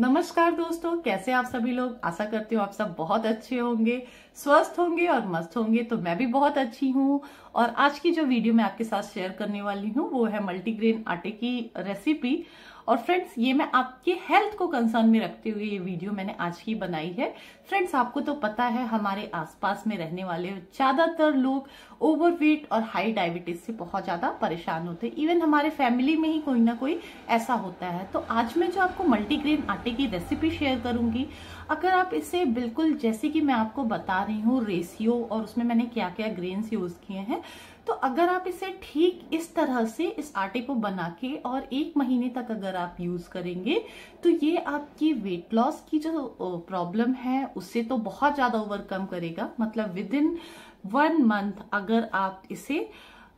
नमस्कार दोस्तों कैसे आप सभी लोग आशा करती हूँ आप सब बहुत अच्छे होंगे स्वस्थ होंगे और मस्त होंगे तो मैं भी बहुत अच्छी हूँ और आज की जो वीडियो मैं आपके साथ शेयर करने वाली हूँ वो है मल्टीग्रेन आटे की रेसिपी और फ्रेंड्स ये मैं आपके हेल्थ को कंसर्न में रखते हुए ये वीडियो मैंने आज की बनाई है फ्रेंड्स आपको तो पता है हमारे आसपास में रहने वाले ज्यादातर लोग ओवरवेट और हाई डायबिटीज से बहुत ज्यादा परेशान होते हैं इवन हमारे फैमिली में ही कोई ना कोई ऐसा होता है तो आज मैं जो आपको मल्टीग्रेन आटे की रेसिपी शेयर करूंगी अगर आप इसे बिल्कुल जैसे कि मैं आपको बता रही हूँ रेसियो और उसमें मैंने क्या क्या ग्रेन्स यूज किए हैं तो अगर आप इसे ठीक इस तरह से इस आटे को बना के और एक महीने तक अगर आप यूज करेंगे तो ये आपकी वेट लॉस की जो प्रॉब्लम है उससे तो बहुत ज्यादा ओवरकम करेगा मतलब विद इन वन मंथ अगर आप इसे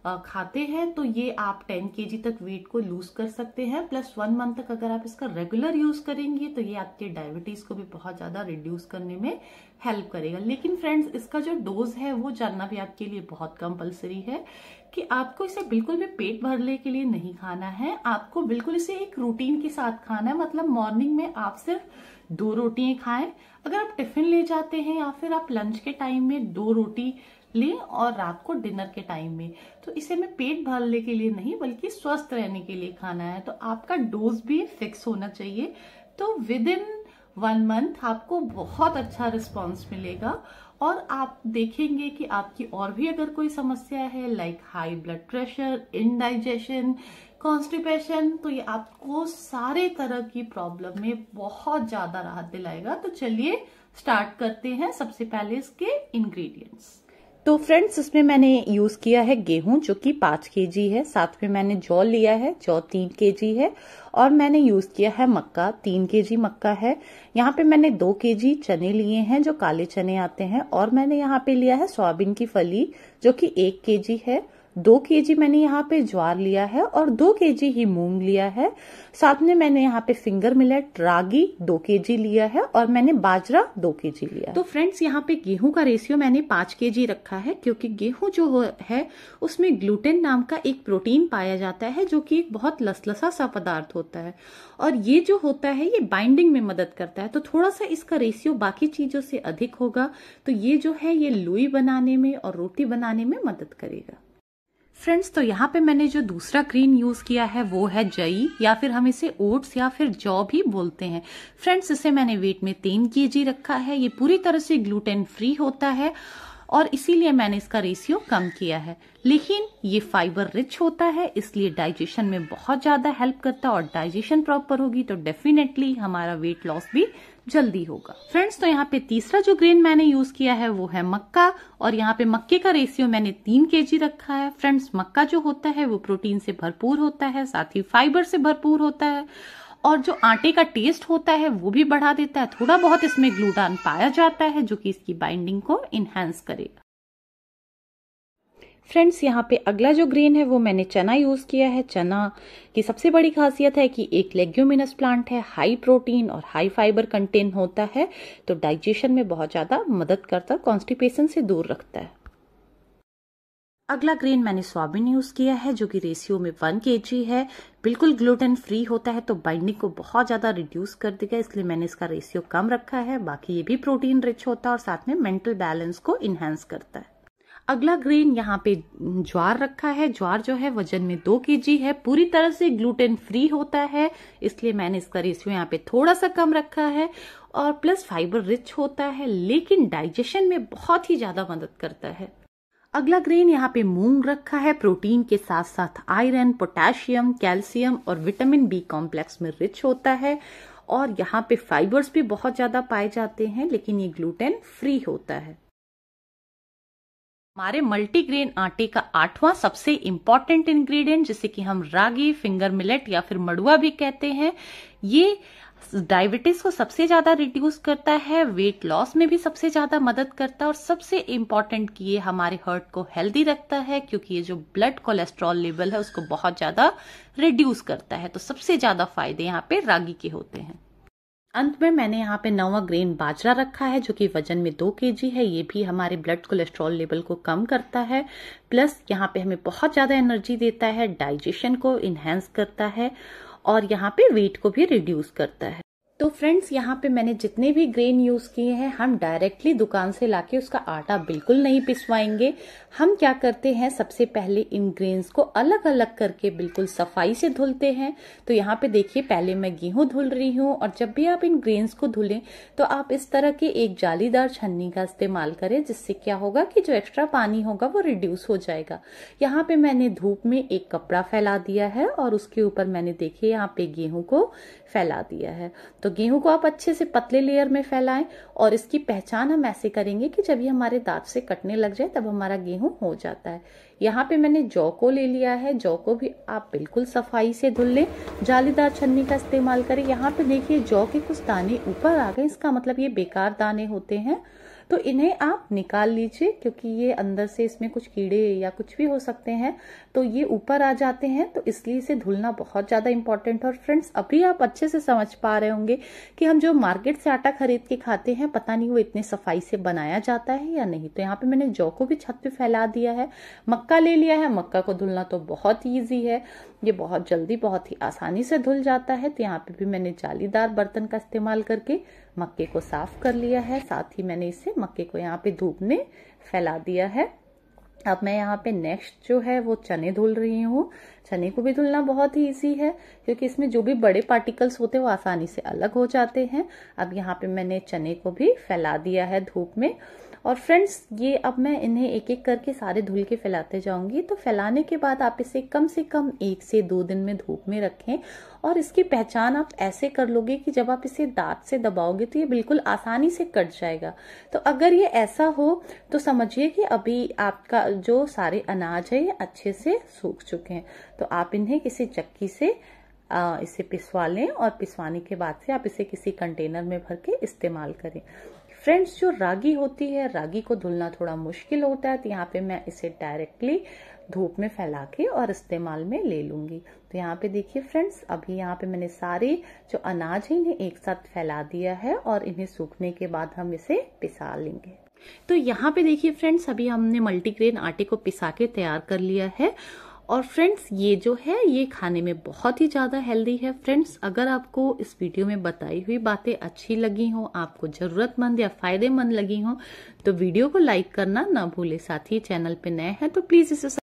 खाते हैं तो ये आप 10 के तक वेट को लूज कर सकते हैं प्लस वन मंथ तक अगर आप इसका रेगुलर यूज करेंगे तो ये आपके डायबिटीज को भी बहुत ज्यादा रिड्यूस करने में हेल्प करेगा लेकिन फ्रेंड्स इसका जो डोज है वो जानना भी आपके लिए बहुत कंपलसरी है कि आपको इसे बिल्कुल भी पेट भरने के लिए नहीं खाना है आपको बिल्कुल इसे एक रूटीन के साथ खाना है मतलब मॉर्निंग में आप सिर्फ दो रोटियां खाएं अगर आप टिफिन ले जाते हैं या फिर आप लंच के टाइम में दो रोटी लिए और रात को डिनर के टाइम में तो इसे मैं पेट भरने के लिए नहीं बल्कि स्वस्थ रहने के लिए खाना है तो आपका डोज भी फिक्स होना चाहिए तो विद इन वन मंथ आपको बहुत अच्छा रिस्पॉन्स मिलेगा और आप देखेंगे कि आपकी और भी अगर कोई समस्या है like high blood pressure indigestion constipation तो ये आपको सारे तरह की प्रॉब्लम में बहुत ज्यादा राहत दिलाएगा तो चलिए स्टार्ट करते हैं सबसे पहले इसके इंग्रेडिएंट्स तो फ्रेंड्स इसमें मैंने यूज किया है गेहूं जो कि पांच के जी है साथ में मैंने जौ लिया है जौ तीन के जी है और मैंने यूज किया है मक्का तीन के जी मक्का है यहाँ पे मैंने दो के जी चने लिए हैं जो काले चने आते हैं और मैंने यहाँ पे लिया है सोयाबीन की फली जो कि एक के जी है दो के जी मैंने यहाँ पे ज्वार लिया है और दो के जी ही मूंग लिया है साथ में मैंने यहाँ पे फिंगर मिलेट रागी दो के जी लिया है और मैंने बाजरा दो के जी लिया तो फ्रेंड्स यहाँ पे गेहूं का रेशियो मैंने पांच के जी रखा है क्योंकि गेहूं जो है उसमें ग्लूटेन नाम का एक प्रोटीन पाया जाता है जो कि एक बहुत लसलसा सा पदार्थ होता है और ये जो होता है ये बाइंडिंग में मदद करता है तो थोड़ा सा इसका रेशियो बाकी चीजों से अधिक होगा तो ये जो है ये लुई बनाने में और रोटी बनाने में मदद करेगा फ्रेंड्स तो यहाँ पे मैंने जो दूसरा क्रीम यूज किया है वो है जई या फिर हम इसे ओट्स या फिर जौ भी बोलते हैं फ्रेंड्स इसे मैंने वेट में तीन के रखा है ये पूरी तरह से ग्लूटेन फ्री होता है और इसीलिए मैंने इसका रेशियो कम किया है लेकिन ये फाइबर रिच होता है इसलिए डाइजेशन में बहुत ज़्यादा हेल्प करता है और डाइजेशन प्रॉपर होगी तो डेफिनेटली हमारा वेट लॉस भी जल्दी होगा फ्रेंड्स तो यहाँ पे तीसरा जो ग्रेन मैंने यूज किया है वो है मक्का और यहाँ पे मक्के का रेशियो मैंने तीन के रखा है फ्रेंड्स मक्का जो होता है वो प्रोटीन से भरपूर होता है साथ ही फाइबर से भरपूर होता है और जो आटे का टेस्ट होता है वो भी बढ़ा देता है थोड़ा बहुत इसमें ग्लूडान पाया जाता है जो कि इसकी बाइंडिंग को इनहेंस करेगा फ्रेंड्स यहाँ पे अगला जो ग्रेन है वो मैंने चना यूज़ किया है चना की सबसे बड़ी खासियत है कि एक लेग्यूमिनस प्लांट है हाई प्रोटीन और हाई फाइबर कंटेन होता है तो डाइजेशन में बहुत ज़्यादा मदद करता है कॉन्स्टिपेशन से दूर रखता है अगला ग्रेन मैंने सोयाबीन यूज किया है जो कि रेशियो में वन के है बिल्कुल ग्लूटेन फ्री होता है तो बाइंडिंग को बहुत ज्यादा रिड्यूस कर देगा इसलिए मैंने इसका रेशियो कम रखा है बाकी ये भी प्रोटीन रिच होता है और साथ में मेंटल बैलेंस को इनहेंस करता है अगला ग्रेन यहाँ पे ज्वार रखा है ज्वार जो है वजन में दो के है पूरी तरह से ग्लूटेन फ्री होता है इसलिए मैंने इसका रेशियो यहाँ पे थोड़ा सा कम रखा है और प्लस फाइबर रिच होता है लेकिन डाइजेशन में बहुत ही ज्यादा मदद करता है अगला ग्रेन यहाँ पे मूंग रखा है प्रोटीन के साथ साथ आयरन पोटेशियम कैल्शियम और विटामिन बी कॉम्प्लेक्स में रिच होता है और यहाँ पे फाइबर्स भी बहुत ज्यादा पाए जाते हैं लेकिन ये ग्लूटेन फ्री होता है हमारे मल्टीग्रेन आटे का आठवां सबसे इम्पॉर्टेंट इंग्रेडिएंट जिसे कि हम रागी फिंगर मिलेट या फिर मड़ुआ भी कहते हैं ये डायबिटीज को सबसे ज्यादा रिड्यूस करता है वेट लॉस में भी सबसे ज्यादा मदद करता है और सबसे इम्पोर्टेंट कि ये हमारे हार्ट को हेल्दी रखता है क्योंकि ये जो ब्लड कोलेस्ट्रॉल लेवल है उसको बहुत ज्यादा रिड्यूस करता है तो सबसे ज्यादा फायदे यहाँ पे रागी के होते हैं अंत में मैंने यहाँ पे नवा ग्रेन बाजरा रखा है जो कि वजन में दो के है ये भी हमारे ब्लड कोलेस्ट्रॉल लेवल को कम करता है प्लस यहाँ पे हमें बहुत ज़्यादा एनर्जी देता है डाइजेशन को इन्हेंस करता है और यहाँ पे वेट को भी रिड्यूस करता है तो फ्रेंड्स यहाँ पे मैंने जितने भी ग्रेन यूज़ किए हैं हम डायरेक्टली दुकान से लाके उसका आटा बिल्कुल नहीं पिसवाएंगे हम क्या करते हैं सबसे पहले इन ग्रेन्स को अलग अलग करके बिल्कुल सफाई से धुलते हैं तो यहाँ पे देखिए पहले मैं गेहूं धुल रही हूँ और जब भी आप इन ग्रेन्स को धुलें तो आप इस तरह के एक जालीदार छन्नी का इस्तेमाल करें जिससे क्या होगा कि जो एक्स्ट्रा पानी होगा वो रिड्यूस हो जाएगा यहाँ पे मैंने धूप में एक कपड़ा फैला दिया है और उसके ऊपर मैंने देखिए यहाँ पे गेहूं को फैला दिया है तो तो गेहूं को आप अच्छे से पतले लेयर में फैलाएं और इसकी पहचान हम ऐसे करेंगे कि जब ये हमारे दांत से कटने लग जाए तब हमारा गेहूं हो जाता है यहाँ पे मैंने जौ को ले लिया है जौ को भी आप बिल्कुल सफाई से धुल लें जालीदार छन्नी का इस्तेमाल करें यहाँ पे देखिए जौ के कुछ दाने ऊपर आ गए इसका मतलब ये बेकार दाने होते हैं तो इन्हें आप निकाल लीजिए क्योंकि ये अंदर से इसमें कुछ कीड़े या कुछ भी हो सकते हैं तो ये ऊपर आ जाते हैं तो इसलिए इसे धुलना बहुत ज़्यादा इंपॉर्टेंट और फ्रेंड्स अभी आप अच्छे से समझ पा रहे होंगे कि हम जो मार्केट से आटा खरीद के खाते हैं पता नहीं वो इतने सफाई से बनाया जाता है या नहीं तो यहाँ पे मैंने जौ को भी छत पे फैला दिया है मक्का ले लिया है मक्का को धुलना तो बहुत ईजी है ये बहुत जल्दी बहुत ही आसानी से धुल जाता है तो यहाँ पे भी मैंने जालीदार बर्तन का इस्तेमाल करके मक्के को साफ कर लिया है साथ ही मैंने इसे मक्के को यहाँ पे धूप में फैला दिया है अब मैं यहाँ पे नेक्स्ट जो है वो चने धुल रही हूँ चने को भी धुलना बहुत ही ईजी है क्योंकि इसमें जो भी बड़े पार्टिकल्स होते हैं वो आसानी से अलग हो जाते हैं अब यहाँ पे मैंने चने को भी फैला दिया है धूप में और फ्रेंड्स ये अब मैं इन्हें एक एक करके सारे धुल के फैलाते जाऊंगी तो फैलाने के बाद आप इसे कम से कम एक से दो दिन में धूप में रखें और इसकी पहचान आप ऐसे कर लोगे कि जब आप इसे दांत से दबाओगे तो ये बिल्कुल आसानी से कट जाएगा तो अगर ये ऐसा हो तो समझिए कि अभी आपका जो सारे अनाज है ये अच्छे से सूख चुके हैं तो आप इन्हें किसी चक्की से आ, इसे पिसवा लें और पिसवाने के बाद से आप इसे किसी कंटेनर में भर के इस्तेमाल करें फ्रेंड्स जो रागी होती है रागी को धुलना थोड़ा मुश्किल होता है तो यहाँ पे मैं इसे डायरेक्टली धूप में फैला के और इस्तेमाल में ले लूंगी तो यहाँ पे देखिए फ्रेंड्स अभी यहाँ पे मैंने सारे जो अनाज है इन्हें एक साथ फैला दिया है और इन्हें सूखने के बाद हम इसे पिसा लेंगे तो यहाँ पे देखिए फ्रेंड्स अभी हमने मल्टीग्रेन आटे को पिसा के तैयार कर लिया है और फ्रेंड्स ये जो है ये खाने में बहुत ही ज़्यादा हेल्दी है फ्रेंड्स अगर आपको इस वीडियो में बताई हुई बातें अच्छी लगी हो आपको ज़रूरतमंद या फ़ायदेमंद लगी हो तो वीडियो को लाइक करना ना भूले साथ ही चैनल पे नए हैं तो प्लीज़ इसे